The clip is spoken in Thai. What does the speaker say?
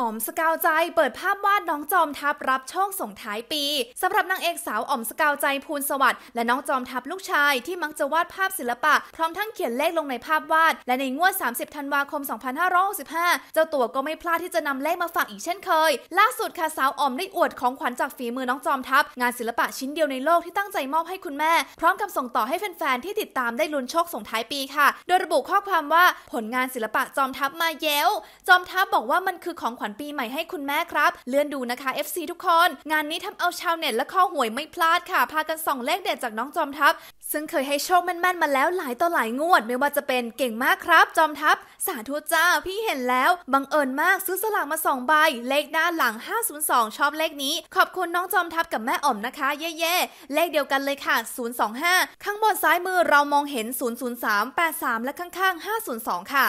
อ๋อมสกาวใจ เปิดภาพวาดน้องจอมทัพ รับโชคส่งท้ายปี สำหรับนางเอกสาวอ๋อมสกาวใจภูลสวัสดิ์และน้องจอมทัพลูกชายที่มักจะวาดภาพศิลปะ พร้อมทั้งเขียนเลขลงในภาพวาด และในงวด 30 ธันวาคม 2565 เจ้าตัวก็ไม่พลาดที่จะนำเลขมาฝากอีกเช่นเคย ล่าสุดค่ะ สาวอ๋อมได้อวดของขวัญจากฝีมือน้องจอมทัพงานศิลปะชิ้นเดียวในโลกที่ตั้งใจมอบให้คุณแม่ พร้อมกับส่งต่อให้แฟนๆที่ติดตามได้ลุ้นโชคส่งท้ายปีค่ะ โดยระบุข้อความว่าผลงานศิลปะจอมทัพมาเย้ว จอมทัพบอกว่ามันคือของขวัญวัญปีใหม่ให้คุณแม่ครับ เลื่อนดูนะคะ FC ทุกคน งานนี้ทำเอาชาวเน็ตและข้อหวยไม่พลาดค่ะ พากันส่องเลขเด็ดจากน้องจอมทัพ ซึ่งเคยให้โชคแม่นๆ มาแล้วหลายต่อหลายงวด ไม่ว่าจะเป็นเก่งมากครับ จอมทัพ สาธุจ้า พี่เห็นแล้ว บังเอิญมาก ซื้อสลากมาสองใบเลขด้านหลัง 502 ชอบเลขนี้ ขอบคุณน้องจอมทัพกับแม่อ่อมนะคะ เย่ๆเลขเดียวกันเลยค่ะ 025 ข้างบนซ้ายมือเรามองเห็น 003 83 และข้างๆ 502 ค่ะ